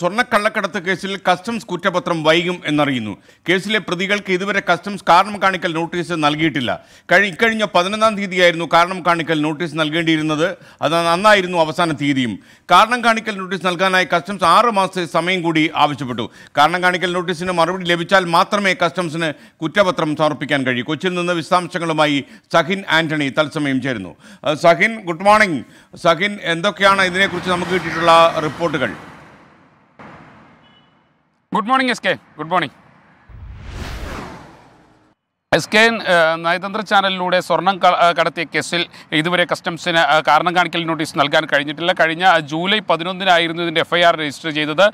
സ്വർണ്ണക്കള്ളക്കടത്ത് കേസിൽ കസ്റ്റംസ് കുറ്റപത്രം വൈകും എന്നറിയുന്നു കേസിലെ പ്രതികൾക്ക് ഇതുവരെ കസ്റ്റംസ് കാരണം കാണിക്കൽ നോട്ടീസ് നൽകിയിട്ടില്ല കഴിഞ്ഞ ഇക്കഴിഞ്ഞ പതിനൊന്നാം തീയതിയായിരുന്നു കാരണം കാണിക്കൽ നോട്ടീസ് നൽകേണ്ടിയിരുന്നത് അത് അന്നായിരുന്നു അവസാന തീയതിയും കാരണം കാണിക്കൽ നോട്ടീസ് നൽകാനായി കസ്റ്റംസ് ആറ് മാസത്തെ സമയം കൂടി ആവശ്യപ്പെട്ടു കാരണം കാണിക്കൽ നോട്ടീസിന് മറുപടി ലഭിച്ചാൽ മാത്രമേ കസ്റ്റംസിന് കുറ്റപത്രം സമർപ്പിക്കാൻ കഴിയൂ കൊച്ചിയിൽ നിന്ന് വിശദാംശങ്ങളുമായി സഹിൻ ആന്റണി തത്സമയം ചേരുന്നു സഹിൻ ഗുഡ് മോർണിംഗ് സഹിൻ എന്തൊക്കെയാണ് ഇതിനെക്കുറിച്ച് നമുക്ക് കിട്ടിയിട്ടുള്ള റിപ്പോർട്ടുകൾ good morning S K good morning S K നയതന്ത്ര ചാനലിലൂടെ സ്വർണം കടത്തിയ കേസിൽ ഇതുവരെ കസ്റ്റംസിന് കാരണം കാണിക്കൽ നോട്ടീസ് നൽകാൻ കഴിഞ്ഞിട്ടില്ല കഴിഞ്ഞ ജൂലൈ പതിനൊന്നിനായിരുന്നു ഇതിൻ്റെ എഫ്ഐആർ രജിസ്റ്റർ ചെയ്തത്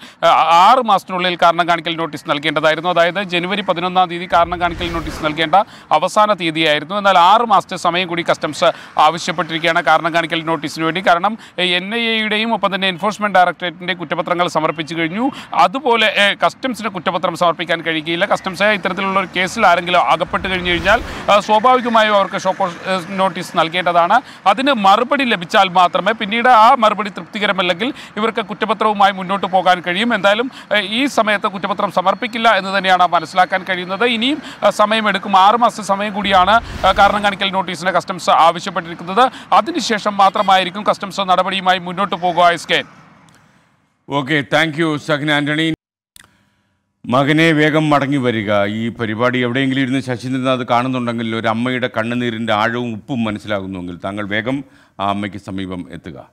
ആറ് മാസത്തിനുള്ളിൽ കാരണം കാണിക്കൽ നോട്ടീസ് നൽകേണ്ടതായിരുന്നു അതായത് ജനുവരി പതിനൊന്നാം തീയതി കാരണം കാണിക്കൽ നോട്ടീസ് നൽകേണ്ട അവസാന തീയതിയായിരുന്നു എന്നാൽ ആറ് മാസത്തെ സമയം കൂടി കസ്റ്റംസ് ആവശ്യപ്പെട്ടിരിക്കുകയാണ് കാരണം കാണിക്കൽ നോട്ടീസിന് വേണ്ടി കാരണം എൻ ഐ എയുടെയും ഒപ്പം തന്നെ എൻഫോഴ്സ്മെൻറ്റ് ഡയറക്ടറേറ്റിൻ്റെ കുറ്റപത്രങ്ങൾ സമർപ്പിച്ചു കഴിഞ്ഞു അതുപോലെ കസ്റ്റംസിന് കുറ്റപത്രം സമർപ്പിക്കാൻ കഴിയുകയില്ല കസ്റ്റംസ് ഇത്തരത്തിലുള്ള ഒരു കേസിൽ ആരെങ്കിലും അകപ്പെട്ട് കഴിഞ്ഞു കഴിഞ്ഞാൽ സ്വാഭാവികമായും അവർക്ക് ഷോക്കോ നോട്ടീസ് നൽകേണ്ടതാണ് അതിന് മറുപടി ലഭിച്ചാൽ മാത്രമേ പിന്നീട് ആ മറുപടി തൃപ്തികരമല്ലെങ്കിൽ ഇവർക്ക് കുറ്റപത്രവുമായി മുന്നോട്ട് പോകാൻ കഴിയും എന്തായാലും ഈ സമയത്ത് കുറ്റപത്രം സമർപ്പിക്കില്ല എന്ന് തന്നെയാണ് മനസ്സിലാക്കാൻ കഴിയുന്നത് ഇനിയും സമയമെടുക്കും ആറുമാസം സമയം കൂടിയാണ് കാരണം കാണിക്കൽ നോട്ടീസിന് കസ്റ്റംസ് ആവശ്യപ്പെട്ടിരിക്കുന്നത് അതിനുശേഷം മാത്രമായിരിക്കും കസ്റ്റംസ് നടപടിയുമായി മുന്നോട്ട് പോകുക S K okay thank you Sahna മകനെ വേഗം മടങ്ങി വരിക ഈ പരിപാടി എവിടെയെങ്കിലും ഇരുന്ന് ശശീന്ദ്രനാഥ് കാണുന്നുണ്ടെങ്കിൽ ഒരു അമ്മയുടെ കണ്ണുനീരിൻ്റെ ആഴവും ഉപ്പും മനസ്സിലാകുന്നുവെങ്കിൽ താങ്കൾ വേഗം ആ അമ്മയ്ക്ക് സമീപം എത്തുക